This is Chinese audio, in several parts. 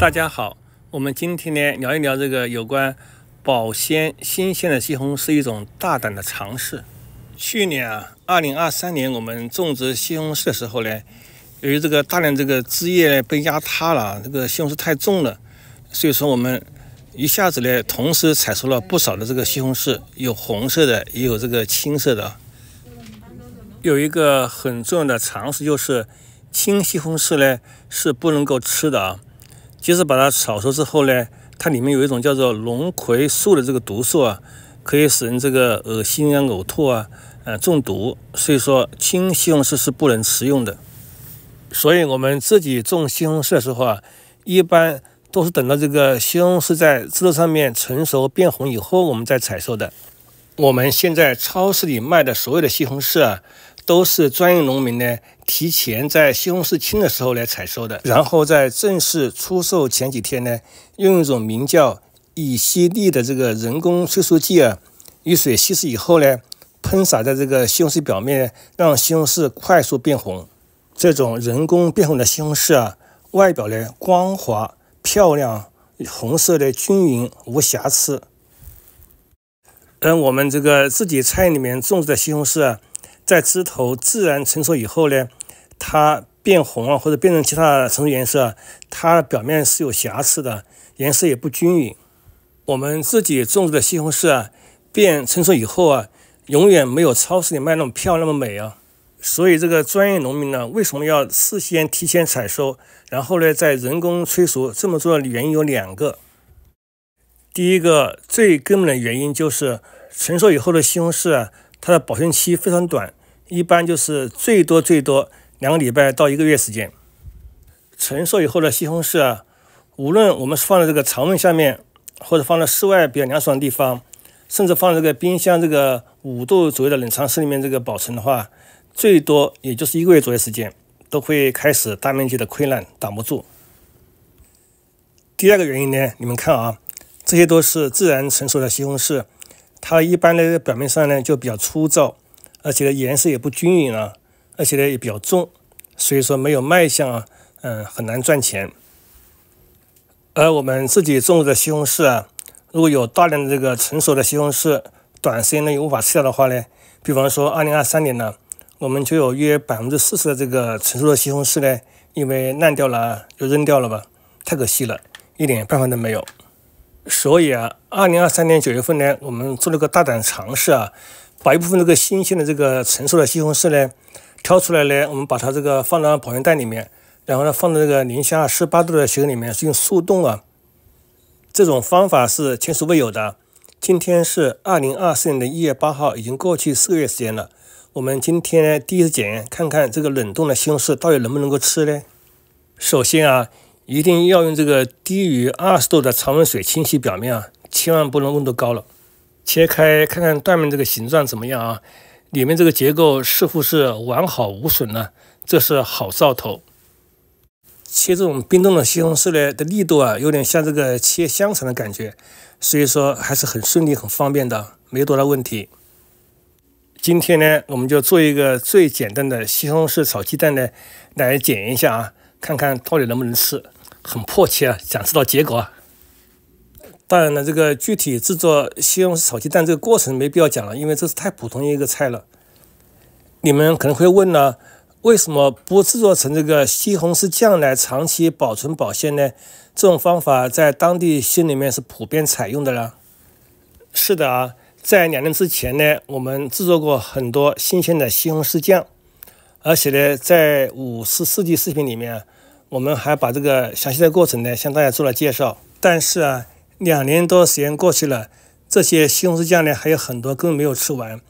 大家好，我们今天呢聊一聊这个有关保鲜新鲜的西红柿一种大胆的尝试。去年啊，二零二三年我们种植西红柿的时候呢，由于这个大量这个枝叶被压塌了，这个西红柿太重了，所以说我们一下子呢同时采收了不少的这个西红柿，有红色的，也有这个青色的。有一个很重要的常识就是，青西红柿呢是不能够吃的啊。就是把它炒熟之后呢，它里面有一种叫做龙葵素的这个毒素啊，可以使人这个恶心啊、呕吐啊、呃中毒。所以说，青西红柿是不能食用的。所以我们自己种西红柿的时候啊，一般都是等到这个西红柿在枝头上面成熟变红以后，我们再采收的。我们现在超市里卖的所有的西红柿啊。都是专业农民呢，提前在西红柿青的时候来采收的，然后在正式出售前几天呢，用一种名叫乙烯利的这个人工催熟剂啊，与水稀释以后呢，喷洒在这个西红柿表面，让西红柿快速变红。这种人工变红的西红柿啊，外表呢光滑漂亮，红色呢均匀无瑕疵。跟我们这个自己菜里面种植的西红柿啊。在枝头自然成熟以后呢，它变红啊，或者变成其他的成熟颜色，它表面是有瑕疵的，颜色也不均匀。我们自己种植的西红柿啊，变成熟以后啊，永远没有超市里卖那么漂亮那么美啊。所以这个专业农民呢，为什么要事先提前采收，然后呢再人工催熟？这么做的原因有两个。第一个最根本的原因就是，成熟以后的西红柿啊，它的保鲜期非常短。一般就是最多最多两个礼拜到一个月时间，成熟以后的西红柿啊，无论我们放在这个常温下面，或者放在室外比较凉爽的地方，甚至放在这个冰箱这个五度左右的冷藏室里面这个保存的话，最多也就是一个月左右时间，都会开始大面积的溃烂，挡不住。第二个原因呢，你们看啊，这些都是自然成熟的西红柿，它一般的表面上呢就比较粗糙。而且呢，颜色也不均匀啊，而且呢也比较重，所以说没有卖相啊，嗯，很难赚钱。而我们自己种植的西红柿啊，如果有大量的这个成熟的西红柿，短时间内无法吃掉的话呢，比方说二零二三年呢，我们就有约百分之四十的这个成熟的西红柿呢，因为烂掉了就扔掉了吧，太可惜了，一点办法都没有。所以啊，二零二三年九月份呢，我们做了个大胆尝试啊。把一部分这个新鲜的这个成熟的西红柿呢，挑出来呢，我们把它这个放到保鲜袋里面，然后呢放到这个零下十八度的雪里面，进行速冻啊。这种方法是前所未有的。今天是二零二四年的一月八号，已经过去四个月时间了。我们今天呢第一次检验，看看这个冷冻的西红柿到底能不能够吃呢？首先啊，一定要用这个低于二十度的常温水清洗表面啊，千万不能温度高了。切开看看断面这个形状怎么样啊？里面这个结构似乎是完好无损呢？这是好兆头。切这种冰冻的西红柿呢的力度啊，有点像这个切香肠的感觉，所以说还是很顺利、很方便的，没多大问题。今天呢，我们就做一个最简单的西红柿炒鸡蛋呢来检验一下啊，看看到底能不能吃，很迫切啊，想知道结果啊。当然了，这个具体制作西红柿炒鸡蛋这个过程没必要讲了，因为这是太普通一个菜了。你们可能会问呢，为什么不制作成这个西红柿酱来长期保存保鲜呢？这种方法在当地心里面是普遍采用的啦。是的啊，在两年之前呢，我们制作过很多新鲜的西红柿酱，而且呢，在五四世视频里面，我们还把这个详细的过程呢向大家做了介绍。但是啊。两年多时间过去了，这些西红柿酱呢还有很多根本没有吃完，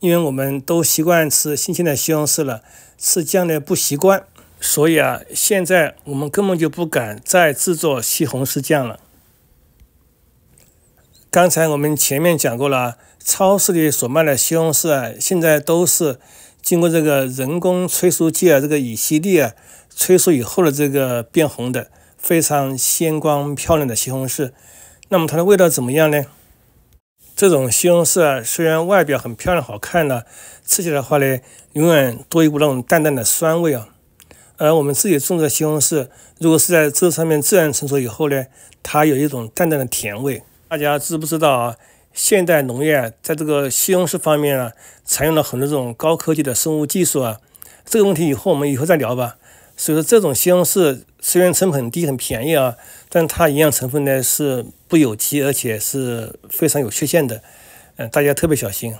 因为我们都习惯吃新鲜的西红柿了，吃酱呢不习惯，所以啊，现在我们根本就不敢再制作西红柿酱了。刚才我们前面讲过了，超市里所卖的西红柿啊，现在都是经过这个人工催熟剂啊，这个乙烯利啊催熟以后的这个变红的、非常鲜光漂亮的西红柿。那么它的味道怎么样呢？这种西红柿啊，虽然外表很漂亮、好看呢，吃起来的话呢，永远多一股那种淡淡的酸味啊。而我们自己种植的西红柿，如果是在这上面自然成熟以后呢，它有一种淡淡的甜味。大家知不知道啊？现代农业在这个西红柿方面呢，采用了很多这种高科技的生物技术啊。这个问题以后我们以后再聊吧。所以说，这种西红柿。虽然成本低、很便宜啊，但它营养成分呢是不有机，而且是非常有缺陷的。嗯，大家特别小心。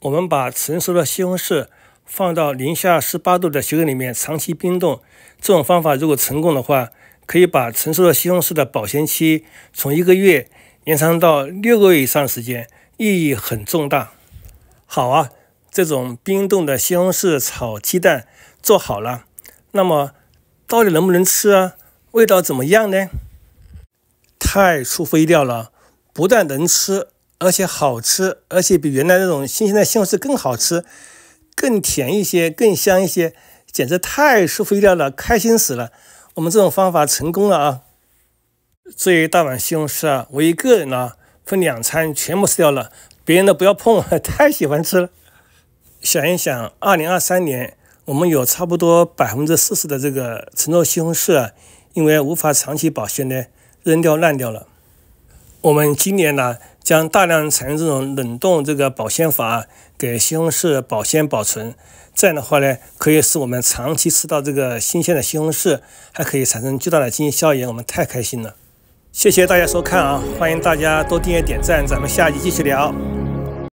我们把成熟的西红柿放到零下十八度的结里面长期冰冻，这种方法如果成功的话，可以把成熟的西红柿的保鲜期从一个月延长到六个月以上时间，意义很重大。好啊，这种冰冻的西红柿炒鸡蛋做好了，那么。到底能不能吃啊？味道怎么样呢？太出乎意料了！不但能吃，而且好吃，而且比原来那种新鲜的西红柿更好吃，更甜一些，更香一些，简直太出乎意料了，开心死了！我们这种方法成功了啊！这一大碗西红柿啊，我一个人啊，分两餐全部吃掉了，别人的不要碰，太喜欢吃了。想一想，二零二三年。我们有差不多百分之四十的这个成熟西红柿啊，因为无法长期保鲜呢，扔掉烂掉了。我们今年呢，将大量采用这种冷冻这个保鲜法，给西红柿保鲜保存。这样的话呢，可以使我们长期吃到这个新鲜的西红柿，还可以产生巨大的经济效益，我们太开心了。谢谢大家收看啊，欢迎大家多订阅点赞，咱们下期继续聊。